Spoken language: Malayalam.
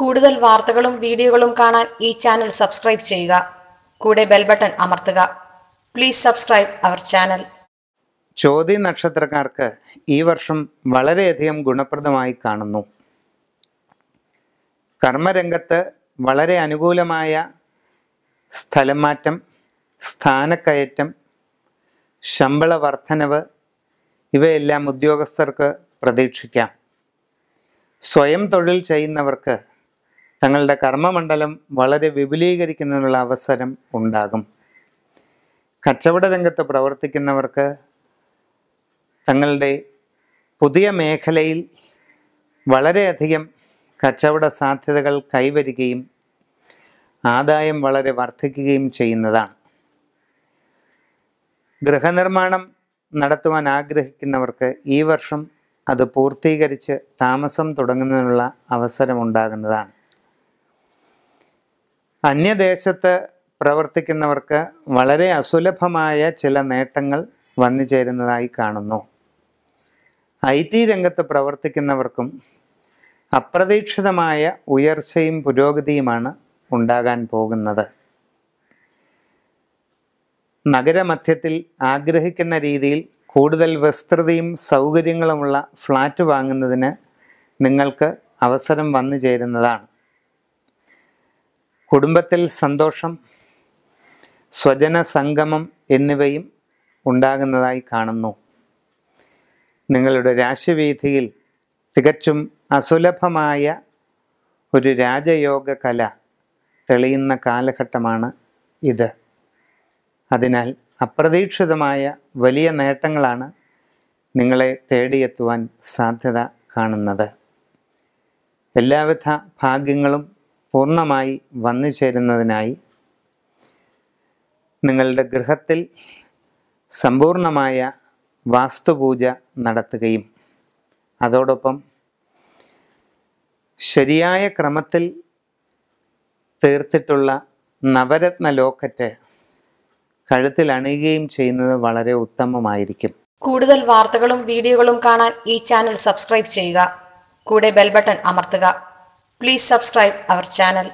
കൂടുതൽ വാർത്തകളും വീഡിയോകളും കാണാൻ ഈ ചാനൽ സബ്സ്ക്രൈബ് ചെയ്യുക കൂടെ ബെൽ ബട്ടൺ അമർത്തുക പ്ലീസ് സബ്സ്ക്രൈബ് അവർ ചാനൽ ചോതി നക്ഷത്രക്കാർക്ക് ഈ വർഷം വളരെയധികം ഗുണപ്രദമായി കാണുന്നു കർമ്മരംഗത്ത് വളരെ അനുകൂലമായ സ്ഥലമാറ്റം സ്ഥാനക്കയറ്റം ശമ്പള വർധനവ് ഇവയെല്ലാം ഉദ്യോഗസ്ഥർക്ക് പ്രതീക്ഷിക്കാം സ്വയം തൊഴിൽ ചെയ്യുന്നവർക്ക് തങ്ങളുടെ കർമ്മമണ്ഡലം വളരെ വിപുലീകരിക്കുന്നതിനുള്ള അവസരം ഉണ്ടാകും കച്ചവട രംഗത്ത് പ്രവർത്തിക്കുന്നവർക്ക് തങ്ങളുടെ പുതിയ മേഖലയിൽ വളരെയധികം കച്ചവട സാധ്യതകൾ കൈവരികയും ആദായം വളരെ വർദ്ധിക്കുകയും ചെയ്യുന്നതാണ് ഗൃഹനിർമ്മാണം നടത്തുവാൻ ആഗ്രഹിക്കുന്നവർക്ക് ഈ വർഷം അത് പൂർത്തീകരിച്ച് താമസം തുടങ്ങുന്നതിനുള്ള അവസരമുണ്ടാകുന്നതാണ് അന്യദേശത്ത് പ്രവർത്തിക്കുന്നവർക്ക് വളരെ അസുലഭമായ ചില നേട്ടങ്ങൾ വന്നു ചേരുന്നതായി കാണുന്നു ഐ ടി രംഗത്ത് പ്രവർത്തിക്കുന്നവർക്കും അപ്രതീക്ഷിതമായ ഉയർച്ചയും പുരോഗതിയുമാണ് ഉണ്ടാകാൻ പോകുന്നത് നഗരമധ്യത്തിൽ ആഗ്രഹിക്കുന്ന രീതിയിൽ കൂടുതൽ വിസ്തൃതിയും സൗകര്യങ്ങളുമുള്ള ഫ്ലാറ്റ് വാങ്ങുന്നതിന് നിങ്ങൾക്ക് അവസരം വന്നു ചേരുന്നതാണ് കുടുംബത്തിൽ സന്തോഷം സ്വജന സംഗമം എന്നിവയും ഉണ്ടാകുന്നതായി കാണുന്നു നിങ്ങളുടെ രാശിവീഥിയിൽ തികച്ചും അസുലഭമായ ഒരു രാജയോഗ കല തെളിയുന്ന കാലഘട്ടമാണ് ഇത് അതിനാൽ അപ്രതീക്ഷിതമായ വലിയ നേട്ടങ്ങളാണ് നിങ്ങളെ തേടിയെത്തുവാൻ സാധ്യത കാണുന്നത് എല്ലാവിധ ഭാഗ്യങ്ങളും പൂർണ്ണമായി വന്നു ചേരുന്നതിനായി നിങ്ങളുടെ ഗൃഹത്തിൽ സമ്പൂർണമായ വാസ്തുപൂജ നടത്തുകയും അതോടൊപ്പം ശരിയായ ക്രമത്തിൽ തീർത്തിട്ടുള്ള നവരത്ന ലോക്കറ്റ് കഴുത്തിൽ അണിയുകയും ചെയ്യുന്നത് വളരെ ഉത്തമമായിരിക്കും കൂടുതൽ വാർത്തകളും വീഡിയോകളും കാണാൻ ഈ ചാനൽ സബ്സ്ക്രൈബ് ചെയ്യുക കൂടെ ബെൽബട്ടൺ അമർത്തുക Please subscribe our channel.